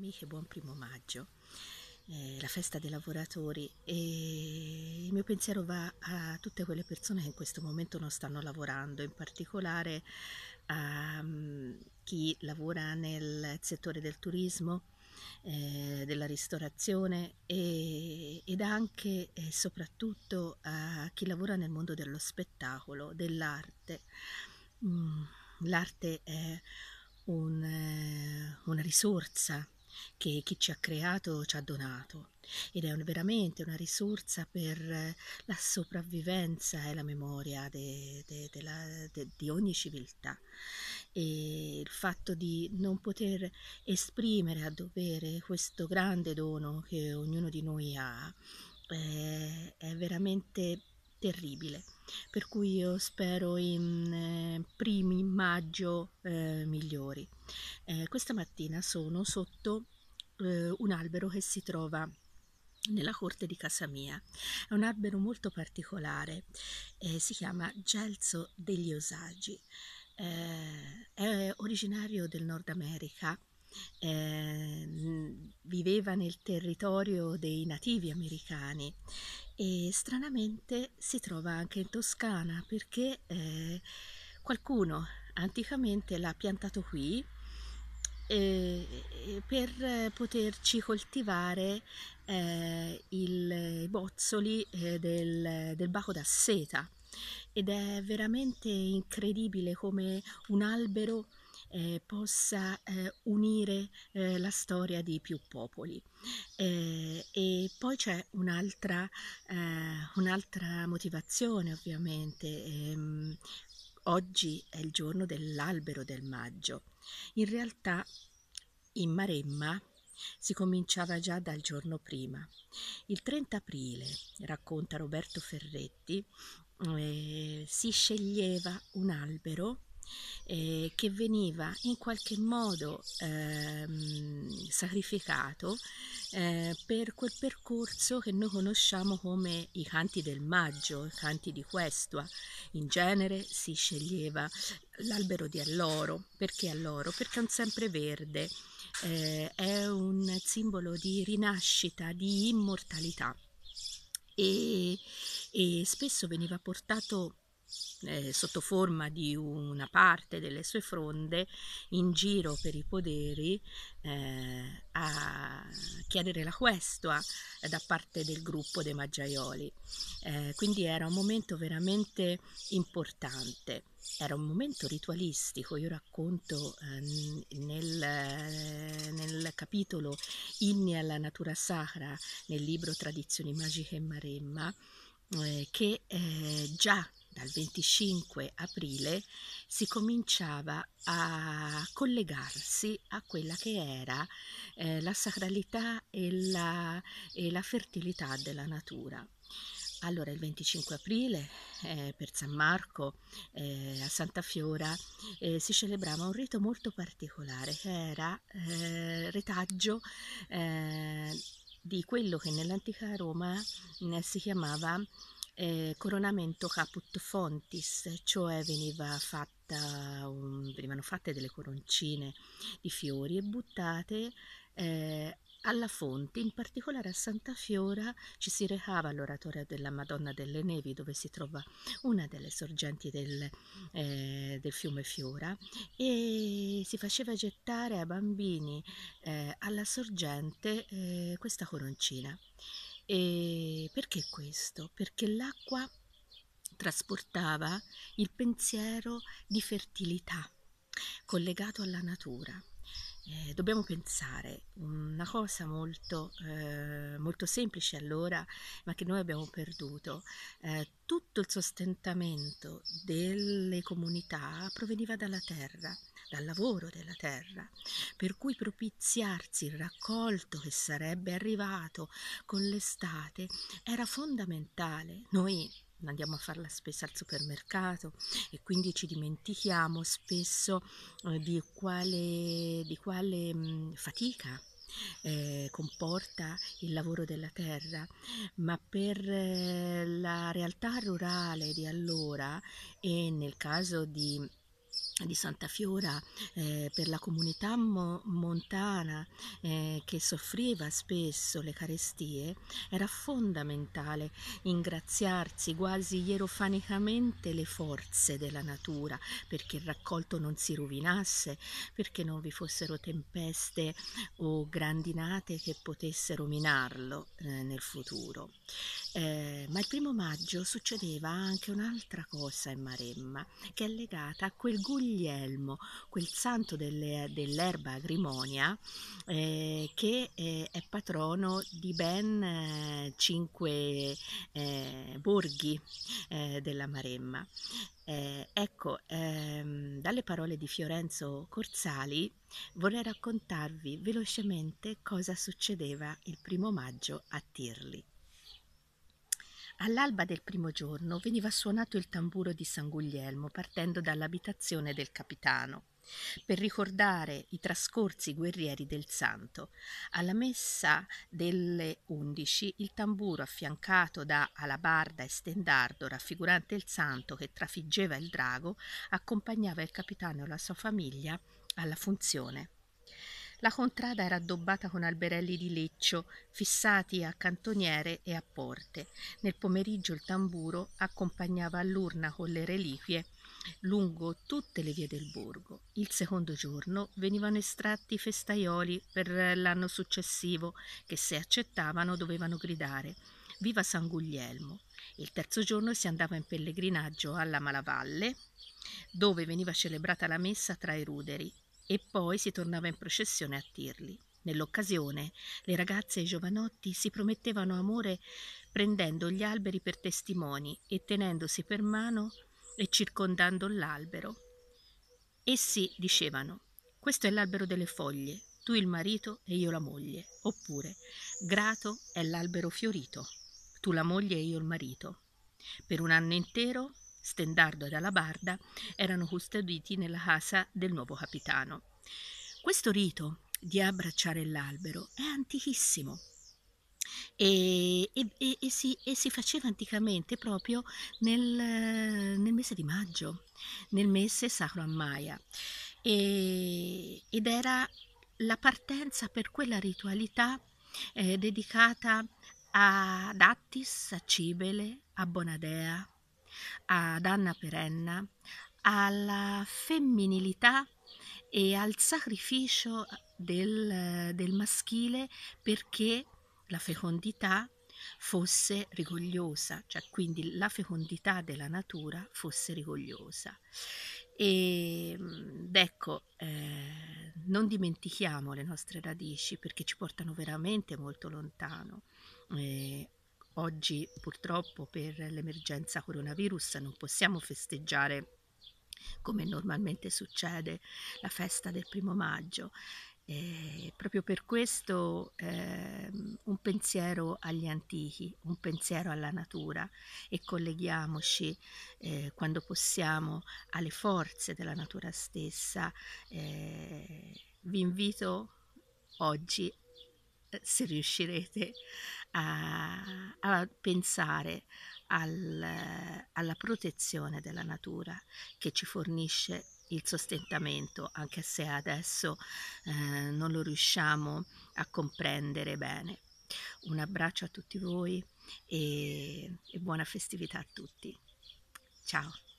amiche, buon primo maggio, eh, la festa dei lavoratori e il mio pensiero va a tutte quelle persone che in questo momento non stanno lavorando, in particolare a um, chi lavora nel settore del turismo, eh, della ristorazione e, ed anche e soprattutto a chi lavora nel mondo dello spettacolo, dell'arte. Mm, l'arte è un, eh, una risorsa che chi ci ha creato ci ha donato ed è un, veramente una risorsa per eh, la sopravvivenza e la memoria di ogni civiltà e il fatto di non poter esprimere a dovere questo grande dono che ognuno di noi ha eh, è veramente terribile. Per cui io spero in eh, primi maggio eh, migliori. Eh, questa mattina sono sotto eh, un albero che si trova nella corte di casa mia. È un albero molto particolare, eh, si chiama Gelso degli Osaggi. è originario del Nord America eh, viveva nel territorio dei nativi americani e stranamente si trova anche in Toscana perché eh, qualcuno anticamente l'ha piantato qui eh, per poterci coltivare eh, il, i bozzoli eh, del, del baco da seta ed è veramente incredibile come un albero eh, possa eh, unire eh, la storia di più popoli. Eh, e poi c'è un'altra, eh, un'altra motivazione ovviamente. Ehm, oggi è il giorno dell'albero del maggio. In realtà in Maremma si cominciava già dal giorno prima. Il 30 aprile, racconta Roberto Ferretti, eh, si sceglieva un albero eh, che veniva in qualche modo ehm, sacrificato eh, per quel percorso che noi conosciamo come i canti del maggio, i canti di questua. In genere si sceglieva l'albero di alloro. Perché alloro? Perché è un sempreverde, eh, è un simbolo di rinascita, di immortalità. E, e spesso veniva portato eh, sotto forma di una parte delle sue fronde in giro per i poderi eh, a chiedere la questua da parte del gruppo dei Maggiaioli. Eh, quindi era un momento veramente importante. Era un momento ritualistico, io racconto eh, nel, nel capitolo Inni alla natura sacra nel libro Tradizioni magiche e Maremma, eh, che eh, già dal 25 aprile si cominciava a collegarsi a quella che era eh, la sacralità e la, e la fertilità della natura. Allora, il 25 aprile eh, per San Marco eh, a Santa Fiora eh, si celebrava un rito molto particolare che era eh, retaggio eh, di quello che nell'antica Roma eh, si chiamava eh, coronamento caput fontis, cioè veniva fatta, um, venivano fatte delle coroncine di fiori e buttate eh, alla fonte, in particolare a Santa Fiora ci si recava all'oratorio della Madonna delle Nevi dove si trova una delle sorgenti del, eh, del fiume Fiora e si faceva gettare ai bambini eh, alla sorgente eh, questa coroncina. E perché questo? Perché l'acqua trasportava il pensiero di fertilità collegato alla natura. Eh, dobbiamo pensare una cosa molto, eh, molto, semplice allora, ma che noi abbiamo perduto. Eh, tutto il sostentamento delle comunità proveniva dalla terra dal lavoro della terra, per cui propiziarsi il raccolto che sarebbe arrivato con l'estate era fondamentale. Noi andiamo a fare la spesa al supermercato e quindi ci dimentichiamo spesso eh, di quale, di quale mh, mm, fatica eh, comporta il lavoro della terra, ma per eh, la realtà rurale di allora e nel caso di di Santa Fiora eh, per la comunità mo montana eh, che soffriva spesso le carestie era fondamentale ingraziarsi quasi ierofanicamente le forze della natura perché il raccolto non si rovinasse, perché non vi fossero tempeste o grandinate che potessero minarlo eh, nel futuro. Eh, ma il primo maggio succedeva anche un'altra cosa in Maremma che è legata a quel guglio Guglielmo, quel santo delle, dell'erba agrimonia eh, che eh, è patrono di ben eh, cinque eh, borghi eh, della Maremma. Eh, ecco, ehm, dalle parole di Fiorenzo Corsali vorrei raccontarvi velocemente cosa succedeva il primo maggio a Tirli. All'alba del primo giorno veniva suonato il tamburo di San Guglielmo partendo dall'abitazione del capitano per ricordare i trascorsi guerrieri del santo. Alla messa delle undici il tamburo affiancato da alabarda e stendardo raffigurante il santo che trafiggeva il drago accompagnava il capitano e la sua famiglia alla funzione. La contrada era addobbata con alberelli di leccio, fissati a cantoniere e a porte. Nel pomeriggio il tamburo accompagnava l'urna con le reliquie lungo tutte le vie del borgo. Il secondo giorno venivano estratti i festaioli per l'anno successivo, che se accettavano dovevano gridare Viva San Guglielmo! Il terzo giorno si andava in pellegrinaggio alla Malavalle, dove veniva celebrata la messa tra i ruderi e poi si tornava in processione a Tirli. Nell'occasione le ragazze e i giovanotti si promettevano amore prendendo gli alberi per testimoni e tenendosi per mano e circondando l'albero. Essi dicevano questo è l'albero delle foglie, tu il marito e io la moglie, oppure grato è l'albero fiorito, tu la moglie e io il marito. Per un anno intero Stendardo ed Alabarda erano custoditi nella casa del nuovo capitano. Questo rito di abbracciare l'albero è antichissimo e, e, e, e si, si, faceva anticamente proprio nel, nel, mese di maggio, nel mese sacro a Maia ed era la partenza per quella ritualità eh, dedicata ad Attis, a Cibele, a Bonadea, ad Anna Perenna, alla femminilità e al sacrificio del, del maschile perché la fecondità fosse rigogliosa, cioè quindi la fecondità della natura fosse rigogliosa. E, ehm, ecco, eh, non dimentichiamo le nostre radici perché ci portano veramente molto lontano. Eh, Oggi purtroppo per l'emergenza coronavirus non possiamo festeggiare come normalmente succede la festa del primo maggio. E proprio per questo eh, un pensiero agli antichi, un pensiero alla natura e colleghiamoci eh, quando possiamo alle forze della natura stessa. Eh, vi invito oggi se riuscirete a, a pensare al, alla protezione della natura che ci fornisce il sostentamento, anche se adesso eh, non lo riusciamo a comprendere bene. Un abbraccio a tutti voi e, e buona festività a tutti. Ciao!